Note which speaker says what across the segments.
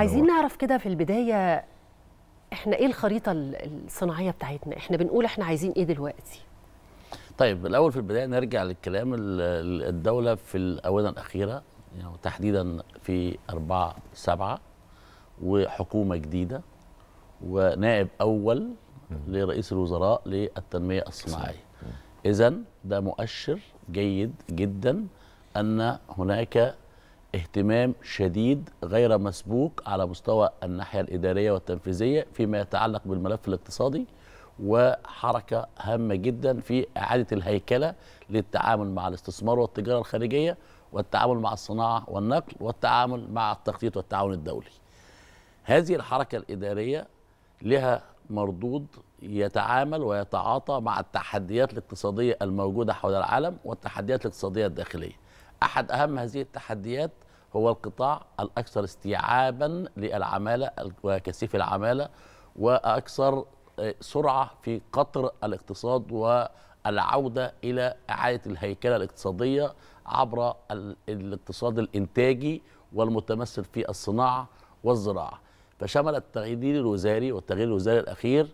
Speaker 1: عايزين أيوة. نعرف كده في البدايه احنا ايه الخريطه الصناعيه بتاعتنا احنا بنقول احنا عايزين ايه دلوقتي طيب الاول في البدايه نرجع للكلام الدوله في الاونه الاخيره يعني تحديدا في 4 7 وحكومه جديده ونائب اول لرئيس الوزراء للتنميه الصناعيه اذا ده مؤشر جيد جدا ان هناك اهتمام شديد غير مسبوق على مستوى الناحية الإدارية والتنفيذية فيما يتعلق بالملف الاقتصادي وحركة هامة جدا في إعادة الهيكلة للتعامل مع الاستثمار والتجارة الخارجية والتعامل مع الصناعة والنقل والتعامل مع التخطيط والتعاون الدولي هذه الحركة الإدارية لها مردود يتعامل ويتعاطى مع التحديات الاقتصادية الموجودة حول العالم والتحديات الاقتصادية الداخلية أحد أهم هذه التحديات هو القطاع الأكثر استيعابا للعمالة وكثيف العمالة وأكثر آه، سرعة في قطر الاقتصاد والعودة إلى إعادة الهيكلة الاقتصادية عبر الاقتصاد الإنتاجي والمتمثل في الصناعة والزراعة فشمل التغيير الوزاري والتغيير الوزاري الأخير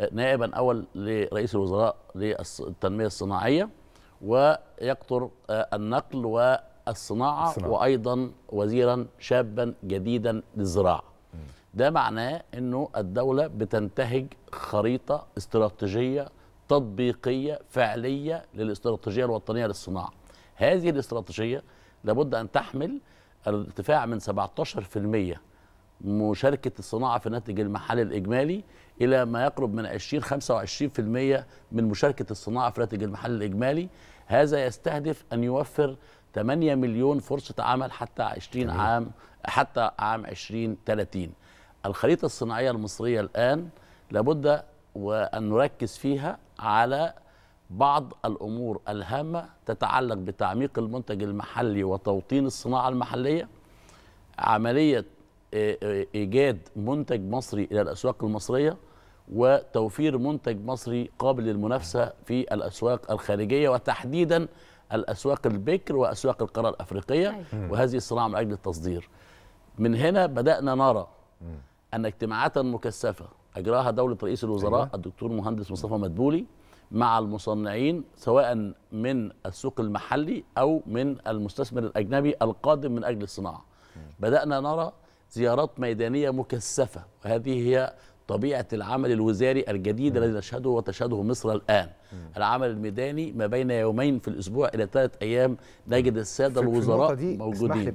Speaker 1: آه، نائبا أول لرئيس الوزراء للتنمية الصناعية ويقطر آه، النقل والصناعة الصناعة. وأيضا وزيرا شابا جديدا للزراعة ده معناه أنه الدولة بتنتهج خريطة استراتيجية تطبيقية فعلية للاستراتيجية الوطنية للصناعة هذه الاستراتيجية لابد أن تحمل الارتفاع من 17% مشاركة الصناعة في الناتج المحلي الإجمالي إلى ما يقرب من 20-25% من مشاركة الصناعة في الناتج المحلي الإجمالي هذا يستهدف أن يوفر 8 مليون فرصة عمل حتى 20 عام حتى عام 2030 الخريطة الصناعية المصرية الآن لابد وأن نركز فيها على بعض الأمور الهامة تتعلق بتعميق المنتج المحلي وتوطين الصناعة المحلية عملية آه، آه، ايجاد منتج مصري الى الاسواق المصريه وتوفير منتج مصري قابل للمنافسه في الاسواق الخارجيه وتحديدا الاسواق البكر واسواق القاره الافريقيه أيوة. وهذه الصناعه من اجل التصدير. من هنا بدانا نرى ان اجتماعات مكثفه اجراها دوله رئيس الوزراء أيوة. الدكتور مهندس مصطفى مدبولي مع المصنعين سواء من السوق المحلي او من المستثمر الاجنبي القادم من اجل الصناعه. بدانا نرى زيارات ميدانية مكثفة وهذه هي طبيعة العمل الوزاري الجديد الذي نشهده وتشهده مصر الآن العمل الميداني ما بين يومين في الأسبوع إلى ثلاث أيام نجد السادة الوزراء موجودين